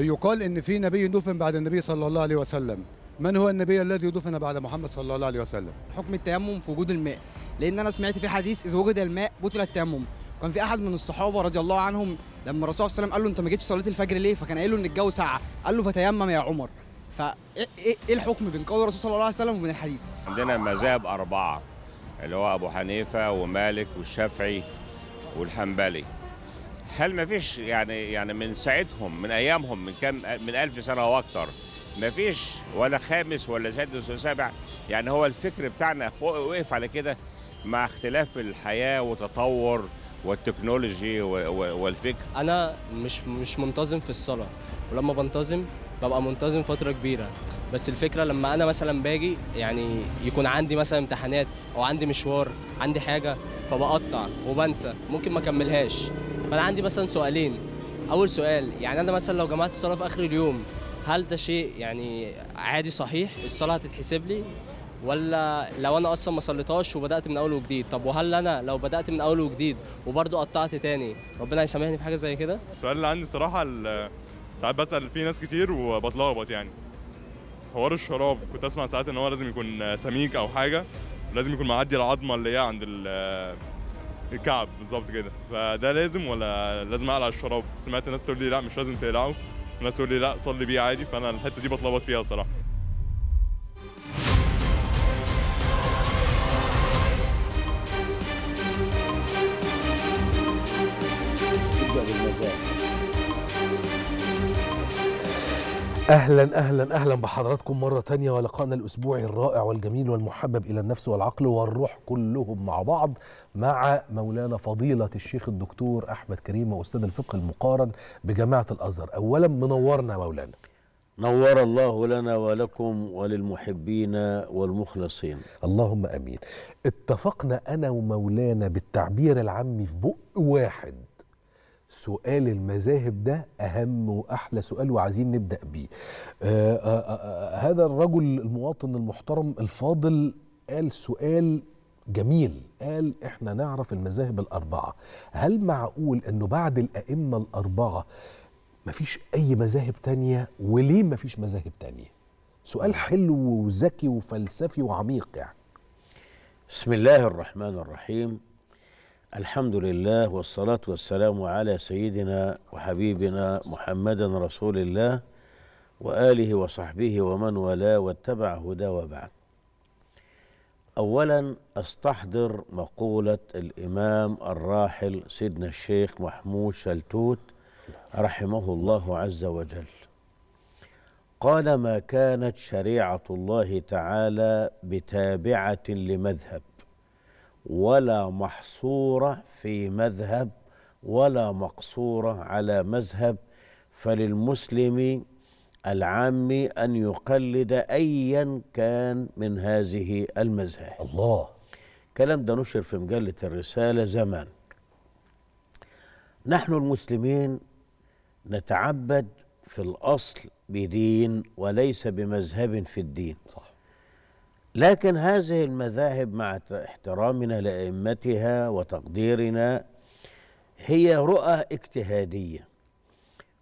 يقال ان في نبي دفن بعد النبي صلى الله عليه وسلم من هو النبي الذي دفن بعد محمد صلى الله عليه وسلم حكم التيمم في وجود الماء لان انا سمعت في حديث اذا وجد الماء بطل التيمم كان في احد من الصحابه رضي الله عنهم لما الرسول صلى الله عليه وسلم قال له انت ما جيتش صليت الفجر ليه فكان قايل له ان الجو ساعه قال له فتيمم يا عمر إيه-, إيه-, ايه الحكم بين قول الرسول صلى الله عليه وسلم وبين الحديث عندنا مذاهب اربعه اللي هو ابو حنيفه ومالك والشافعي والحنبلي هل ما فيش يعني يعني من ساعتهم من ايامهم من كام من 1000 سنه واكثر ما فيش ولا خامس ولا سادس ولا سابع يعني هو الفكر بتاعنا وقف على كده مع اختلاف الحياه وتطور والتكنولوجي والفكر انا مش مش منتظم في الصلاه ولما بنتظم ببقى منتظم فتره كبيره بس الفكره لما انا مثلا باجي يعني يكون عندي مثلا امتحانات او عندي مشوار عندي حاجه فبقطع وبنسى ممكن ما اكملهاش فانا عندي مثلا سؤالين اول سؤال يعني انا مثلا لو جمعت الصلاه في اخر اليوم هل ده شيء يعني عادي صحيح الصلاه هتتحسب لي ولا لو انا اصلا ما صليتهاش وبدات من اول وجديد طب وهل انا لو بدات من اول وجديد وبرده قطعت تاني ربنا يسامحني في حاجه زي كده السؤال اللي عندي صراحه ساعات بسال فيه ناس كتير وبتلخبط يعني حوار الشراب كنت اسمع ساعات ان هو لازم يكون سميك او حاجه لازم يكون معدي العظمه اللي هي عند الكعب بالظبط كده فده لازم ولا لازم اقلع الشراب سمعت ناس تقول لي لا مش لازم تقلعه وناس تقول لي لا صلي بيه عادي فانا الحته دي بتلخبط فيها صراحه تبدا بالمزاج اهلا اهلا اهلا بحضراتكم مره تانية ولقائنا الاسبوعي الرائع والجميل والمحبب الى النفس والعقل والروح كلهم مع بعض مع مولانا فضيله الشيخ الدكتور احمد كريم واستاذ الفقه المقارن بجامعه الازهر اولا منورنا مولانا نور الله لنا ولكم وللمحبين والمخلصين اللهم امين اتفقنا انا ومولانا بالتعبير العامي في بق واحد سؤال المذاهب ده أهم وأحلى سؤال وعايزين نبدأ بيه آآ آه، آآ آه، آه، هذا الرجل المواطن المحترم الفاضل قال سؤال جميل قال احنا نعرف المذاهب الأربعة هل معقول أنه بعد الأئمة الأربعة مفيش أي مذاهب تانية وليه مفيش مذاهب تانية سؤال حلو وذكي وفلسفي وعميق يعني بسم الله الرحمن الرحيم الحمد لله والصلاة والسلام على سيدنا وحبيبنا محمد رسول الله وآله وصحبه ومن والاه واتبع هدى وبعد أولا أستحضر مقولة الإمام الراحل سيدنا الشيخ محمود شلتوت رحمه الله عز وجل قال ما كانت شريعة الله تعالى بتابعة لمذهب ولا محصورة في مذهب ولا مقصورة على مذهب فللمسلم العامي أن يقلد أيا كان من هذه المذاهب الله كلام ده نشر في مجلة الرسالة زمان نحن المسلمين نتعبد في الأصل بدين وليس بمذهب في الدين صح لكن هذه المذاهب مع احترامنا لائمتها وتقديرنا هي رؤى اجتهاديه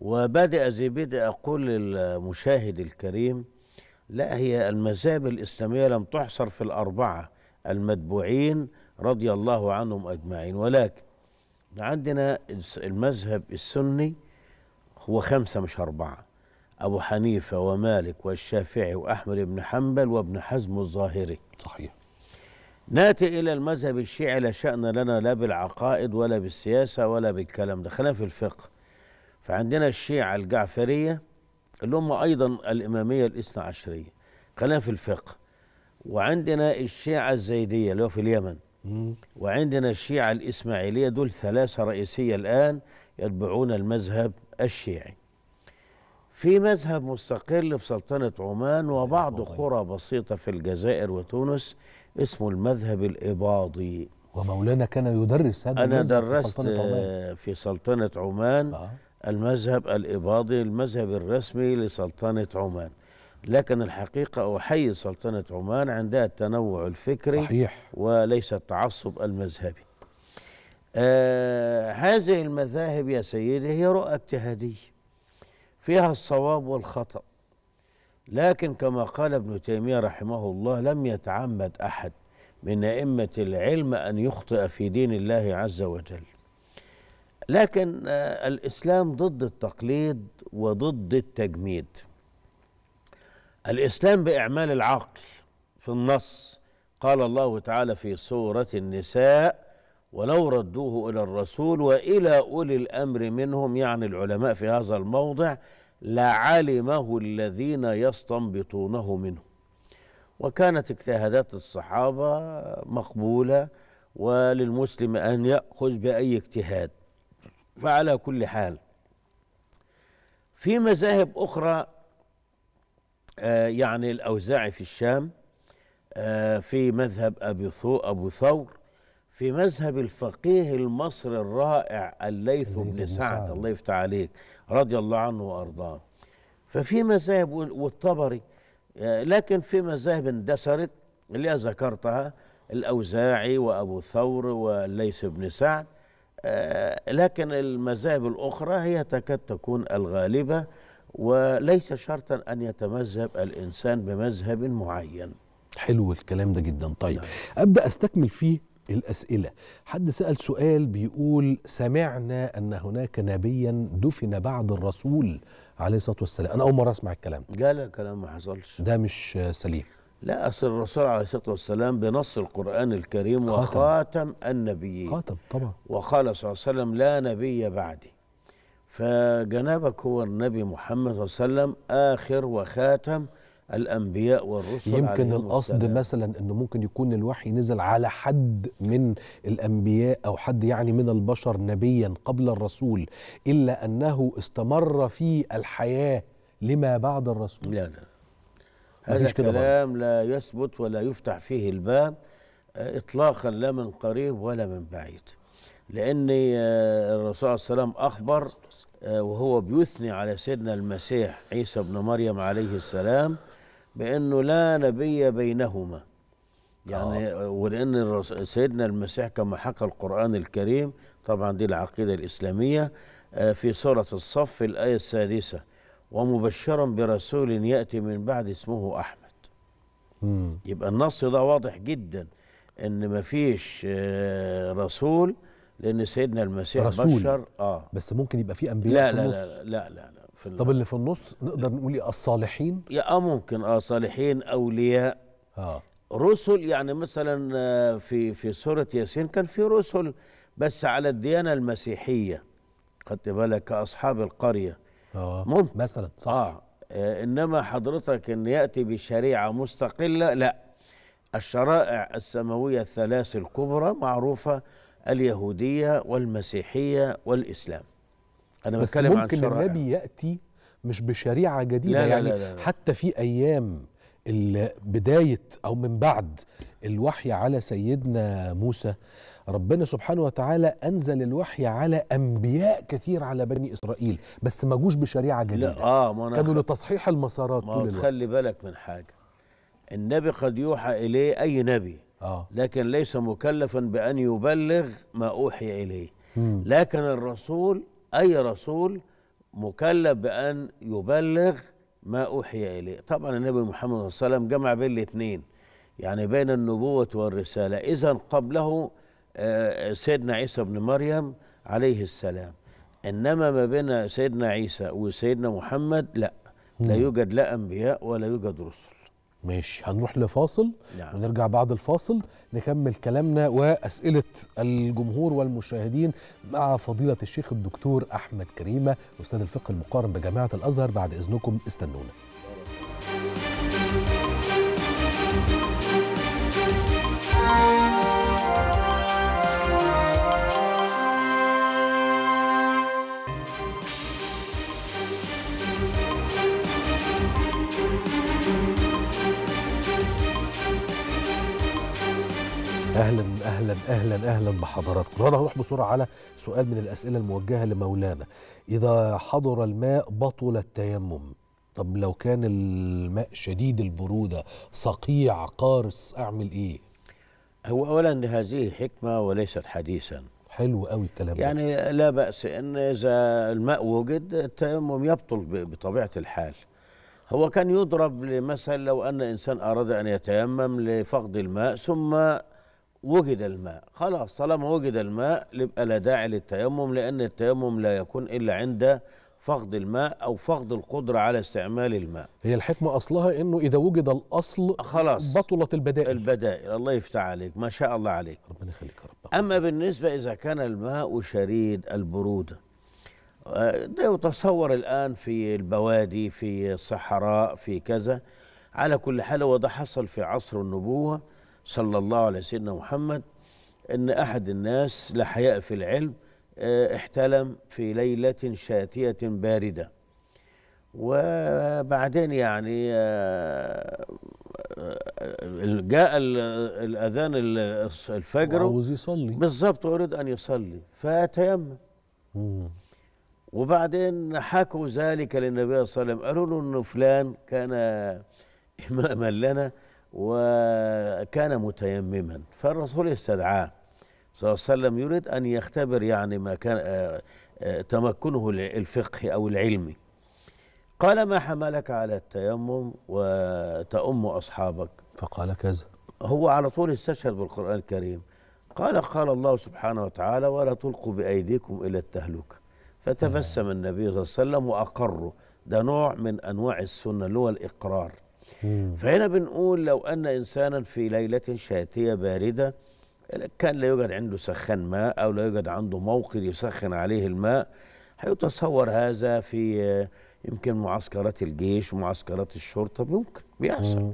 وبدأ زي بدأ أقول للمشاهد الكريم لا هي المذاهب الإسلامية لم تحصر في الأربعة المتبوعين رضي الله عنهم أجمعين ولكن عندنا المذهب السني هو خمسة مش أربعة أبو حنيفة ومالك والشافعي وأحمد بن حنبل وابن حزم الظاهري صحيح ناتي إلى المذهب الشيعي لا شأن لنا لا بالعقائد ولا بالسياسة ولا بالكلام ده خلينا في الفقه فعندنا الشيعة الجعفرية اللي هم أيضا الإمامية الاثنى عشرية خلينا في الفقه وعندنا الشيعة الزيدية اللي هو في اليمن وعندنا الشيعة الإسماعيلية دول ثلاثة رئيسية الآن يتبعون المذهب الشيعي في مذهب مستقل في سلطنة عمان وبعض قرى بسيطة في الجزائر وتونس اسمه المذهب الإباضي ومولانا كان يدرس هذا أنا درست في سلطنة عمان, في سلطنة عمان آه. المذهب الإباضي المذهب الرسمي لسلطنة عمان لكن الحقيقة أحيي سلطنة عمان عندها التنوع الفكري صحيح. وليس التعصب المذهبي آه هذه المذاهب يا سيدي هي رؤى اجتهادية فيها الصواب والخطأ لكن كما قال ابن تيمية رحمه الله لم يتعمد أحد من أئمة العلم أن يخطئ في دين الله عز وجل لكن آه، الإسلام ضد التقليد وضد التجميد الإسلام بإعمال العقل في النص قال الله تعالى في سورة النساء ولو ردوه إلى الرسول وإلى أولي الأمر منهم يعني العلماء في هذا الموضع لعلمه الذين يستنبطونه منه وكانت اجتهادات الصحابه مقبوله وللمسلم ان ياخذ باي اجتهاد فعلى كل حال في مذاهب اخرى آه، يعني الاوزاعي في الشام آه، في مذهب ابي ثور في مذهب الفقيه المصري الرائع الليث بن سعد الله يفتح عليك رضي الله عنه وارضاه ففي مذاهب والطبري آه، لكن في مذاهب اندثرت اللي ذكرتها الاوزاعي وابو ثور والليث بن سعد آه، لكن المذاهب الاخرى هي تكاد تكون الغالبه وليس شرطا ان يتمذهب الانسان بمذهب معين حلو الكلام ده جدا طيب نعم. ابدا استكمل فيه الأسئلة حد سأل سؤال بيقول سمعنا أن هناك نبيا دفن بعد الرسول عليه الصلاة والسلام أنا أول مرة أسمع الكلام لا لا كلام ما حصلش ده مش سليم لا أصل الرسول عليه الصلاة والسلام بنص القرآن الكريم خاتم. وخاتم النبيين خاتم طبعا وقال صلى الله عليه وسلم لا نبي بعدي فجنابك هو النبي محمد صلى الله عليه وسلم آخر وخاتم الانبياء والرسل يمكن القصد مثلا انه ممكن يكون الوحي نزل على حد من الانبياء او حد يعني من البشر نبيا قبل الرسول الا انه استمر في الحياه لما بعد الرسول لا لا هذا الكلام لا يثبت ولا يفتح فيه الباب آه، اطلاقا لا من قريب ولا من بعيد لان آه، الرسول صلى الله عليه وسلم اخبر آه، وهو بيثني على سيدنا المسيح عيسى بن مريم عليه السلام بانه لا نبي بينهما يعني آه. ولان سيدنا المسيح كما حكى القران الكريم طبعا دي العقيده الاسلاميه آه، في سوره الصف الايه السادسه ومبشرا برسول ياتي من بعد اسمه احمد يبقى النص ده واضح جدا ان مفيش آه، رسول لان سيدنا المسيح رسول. بشر اه بس ممكن يبقى في انبياء لا لا, لا لا لا لا في طب اللي في النص نقدر نقول ايه الصالحين يا اه ممكن اه صالحين اولياء اه رسل يعني مثلا آه، في في سوره ياسين كان في رسل بس على الديانه المسيحيه خدت بالك اصحاب القريه اه ممكن مثلا صح آه. آه انما حضرتك ان ياتي بشريعه مستقله لا الشرائع السماويه الثلاث الكبرى معروفه اليهوديه والمسيحيه والاسلام انا بس بتكلم ممكن عن النبي ياتي مش بشريعه جديده لا يعني لا لا لا. حتى في ايام بدايه او من بعد الوحي على سيدنا موسى ربنا سبحانه وتعالى انزل الوحي على انبياء كثير على بني اسرائيل بس ما جوش بشريعه جديده لا آه ما أنا كانوا خ... لتصحيح المسارات ما طول خلي بالك من حاجه النبي قد يوحى اليه اي نبي آه. لكن ليس مكلفا بان يبلغ ما اوحي اليه مم. لكن الرسول أي رسول مكلف بأن يبلغ ما أوحي إليه طبعا النبي محمد صلى الله عليه وسلم جمع بين الاثنين يعني بين النبوة والرسالة إذا قبله آه، سيدنا عيسى بن مريم عليه السلام إنما ما بين سيدنا عيسى وسيدنا محمد لا لا يوجد لا أنبياء ولا يوجد رسل ماشي هنروح لفاصل نعم. ونرجع بعد الفاصل نكمل كلامنا واسئله الجمهور والمشاهدين مع فضيله الشيخ الدكتور احمد كريمه استاذ الفقه المقارن بجامعه الازهر بعد اذنكم استنونا اهلا اهلا اهلا اهلا بحضراتكم النهارده هروح بسرعه على سؤال من الاسئله الموجهه لمولانا اذا حضر الماء بطل التيمم طب لو كان الماء شديد البروده صقيع قارس اعمل ايه هو اولا هذه حكمه وليست حديثا حلو قوي الكلام يعني لا باس ان اذا الماء وجد التيمم يبطل بطبيعه الحال هو كان يضرب لمثل لو ان انسان اراد ان يتيمم لفقد الماء ثم وجد الماء خلاص طالما وجد الماء يبقى لا داعي للتيمم لأن التيمم لا يكون إلا عند فقد الماء أو فقد القدرة على استعمال الماء هي الحكمة أصلها أنه إذا وجد الأصل خلاص بطلت البدائل البدائل الله يفتح عليك ما شاء الله عليك ربنا يخليك رب أما بالنسبة إذا كان الماء شديد البرودة آه، ده يتصور الآن في البوادي في الصحراء في كذا على كل حال وده حصل في عصر النبوة صلى الله على سيدنا محمد ان احد الناس لا حياء في العلم آه، احتلم في ليله شاتيه بارده وبعدين يعني آه، آه، جاء الاذان الفجر عاوز يصلي بالظبط اريد ان يصلي فتيمم وبعدين حكوا ذلك للنبي صلى الله عليه وسلم قالوا له انه فلان كان اماما لنا وكان متيمما فالرسول استدعاه صلى الله عليه وسلم يريد أن يختبر يعني ما كان آه، آه، تمكنه الفقهي أو العلمي قال ما حملك على التيمم وتأم أصحابك فقال كذا هو على طول استشهد بالقرآن الكريم قال قال الله سبحانه وتعالى ولا تلقوا بأيديكم إلى التهلكة فتبسم آه. النبي صلى الله عليه وسلم وأقره ده نوع من أنواع السنة اللي هو الإقرار فهنا بنقول لو أن إنسانا في ليلة شاتية باردة كان لا يوجد عنده سخان ماء أو لا يوجد عنده موقد يسخن عليه الماء هيتصور هذا في يمكن معسكرات الجيش ومعسكرات الشرطة ممكن بيحصل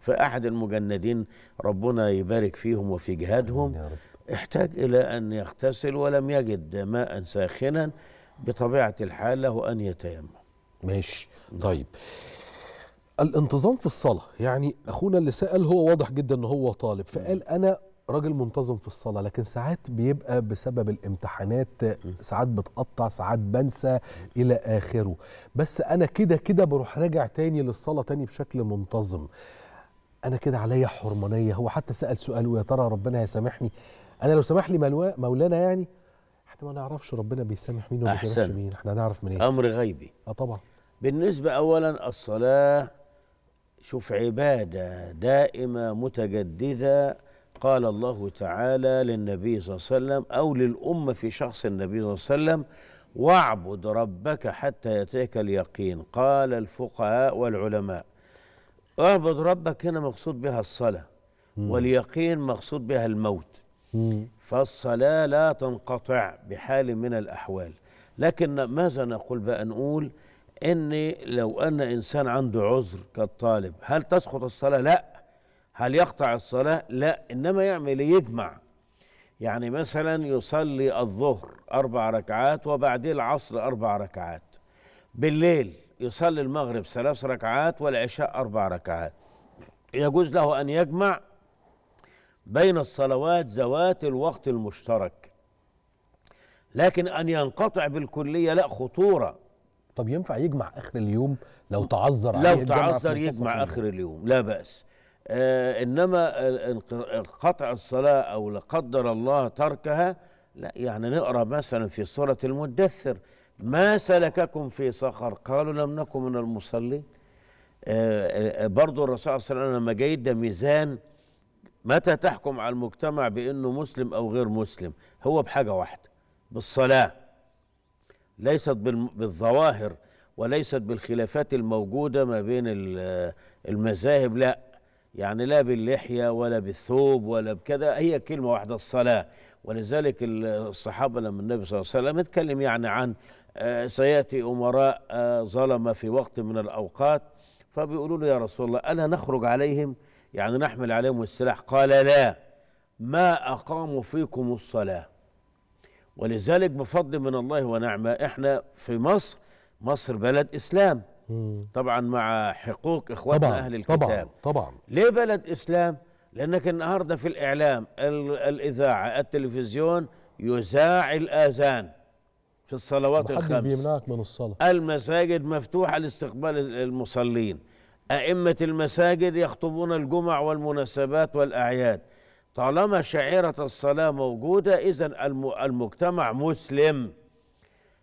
فأحد المجندين ربنا يبارك فيهم وفي جهادهم احتاج إلى أن يغتسل ولم يجد ماء ساخنا بطبيعة الحال له أن يتيمم ماشي طيب الانتظام في الصلاه يعني اخونا اللي سال هو واضح جدا ان هو طالب فقال انا راجل منتظم في الصلاه لكن ساعات بيبقى بسبب الامتحانات ساعات بتقطع ساعات بنسى الى اخره بس انا كده كده بروح راجع تاني للصلاه تاني بشكل منتظم انا كده عليا حرمانيه هو حتى سال سؤال ويا ترى ربنا هيسامحني انا لو سمح لي مولانا يعني احنا ما نعرفش ربنا بيسامح مين وما مين احنا هنعرف منين إيه؟ امر غيبي اه طبعا بالنسبه اولا الصلاه شوف عبادة دائمة متجددة قال الله تعالى للنبي صلى الله عليه وسلم أو للأمة في شخص النبي صلى الله عليه وسلم واعبد ربك حتى يأتيك اليقين قال الفقهاء والعلماء اعبد ربك هنا مقصود بها الصلاة واليقين مقصود بها الموت فالصلاة لا تنقطع بحال من الأحوال لكن ماذا نقول بقى نقول ان لو ان انسان عنده عذر كالطالب هل تسقط الصلاه لا هل يقطع الصلاه لا انما يعمل يجمع يعني مثلا يصلي الظهر اربع ركعات وبعدين العصر اربع ركعات بالليل يصلي المغرب ثلاث ركعات والعشاء اربع ركعات يجوز له ان يجمع بين الصلوات ذوات الوقت المشترك لكن ان ينقطع بالكليه لا خطوره طب ينفع يجمع اخر اليوم لو تعذر عليه لو تعذر يجمع اخر اليوم لا باس آه انما قطع الصلاه او لا قدر الله تركها لا يعني نقرا مثلا في سوره المدثر ما سلككم في صخر قالوا لم نكن من المصلين آه, آه، برضو الرسول صلى الله عليه وسلم لما جاي ده ميزان متى تحكم على المجتمع بانه مسلم او غير مسلم هو بحاجه واحده بالصلاه ليست بالظواهر وليست بالخلافات الموجودة ما بين المذاهب لا يعني لا باللحية ولا بالثوب ولا بكذا هي كلمة واحدة الصلاة ولذلك الصحابة لما النبي صلى الله عليه وسلم اتكلم يعني عن آه، سيأتي أمراء آه، ظلم في وقت من الأوقات فبيقولوا له يا رسول الله ألا نخرج عليهم يعني نحمل عليهم السلاح قال لا ما أقاموا فيكم الصلاة ولذلك بفضل من الله ونعمه احنا في مصر مصر بلد اسلام طبعا مع حقوق اخواننا طبعًا اهل الكتاب طبعا طبعا ليه بلد اسلام؟ لانك النهارده في الاعلام الاذاعه التلفزيون يذاع الاذان في الصلوات الخمس بيمنعك من الصلاه المساجد مفتوحه لاستقبال المصلين ائمه المساجد يخطبون الجمع والمناسبات والاعياد طالما شعيرة الصلاة موجودة إذا المجتمع مسلم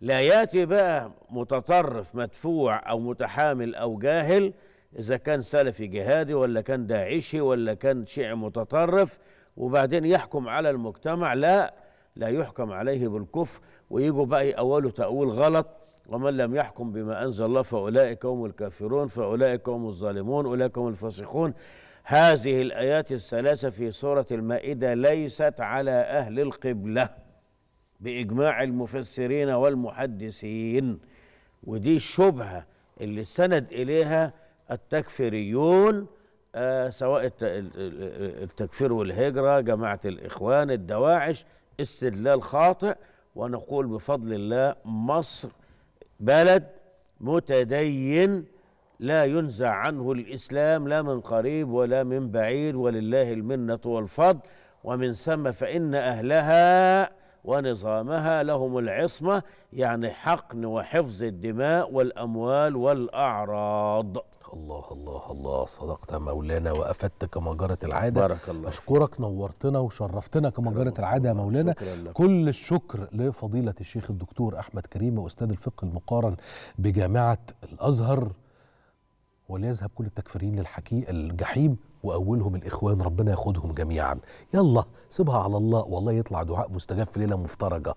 لا ياتي بقى متطرف مدفوع أو متحامل أو جاهل إذا كان سلفي جهادي ولا كان داعشي ولا كان شيعي متطرف وبعدين يحكم على المجتمع لا لا يحكم عليه بالكفر ويجوا بقى يأولوا تأويل غلط ومن لم يحكم بما أنزل الله فأولئك هم الكافرون فأولئك هم الظالمون أولئك هم الفاسقون هذه الآيات الثلاثة في سورة المائدة ليست على أهل القبلة بإجماع المفسرين والمحدثين ودي الشبهة اللي استند إليها التكفيريون آه سواء التكفير والهجرة جماعة الإخوان الدواعش استدلال خاطئ ونقول بفضل الله مصر بلد متدين لا ينزع عنه الإسلام لا من قريب ولا من بعيد ولله المنة والفضل ومن ثم فإن أهلها ونظامها لهم العصمة يعني حقن وحفظ الدماء والأموال والأعراض الله الله الله صدقت مولانا وافدت كما جرت العاده بارك الله اشكرك فيك. نورتنا وشرفتنا كما جرت العاده يا مولانا كل الشكر لفضيله الشيخ الدكتور احمد كريم واستاذ الفقه المقارن بجامعه الازهر وليذهب كل التكفيرين للحكي الجحيم واولهم الاخوان ربنا ياخدهم جميعا يلا سيبها على الله والله يطلع دعاء مستجاب في ليله مفترجه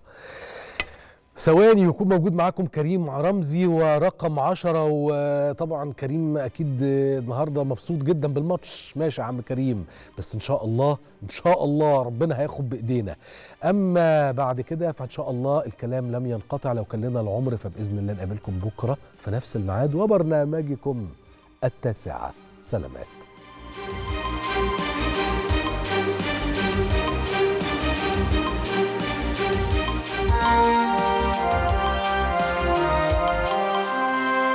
ثواني يكون موجود معاكم كريم رمزي ورقم عشرة وطبعا كريم اكيد النهارده مبسوط جدا بالماتش ماشي يا عم كريم بس ان شاء الله ان شاء الله ربنا هياخد بايدينا اما بعد كده فان شاء الله الكلام لم ينقطع لو كان لنا العمر فباذن الله نقابلكم بكره في نفس الميعاد وبرنامجكم التاسعة سلامات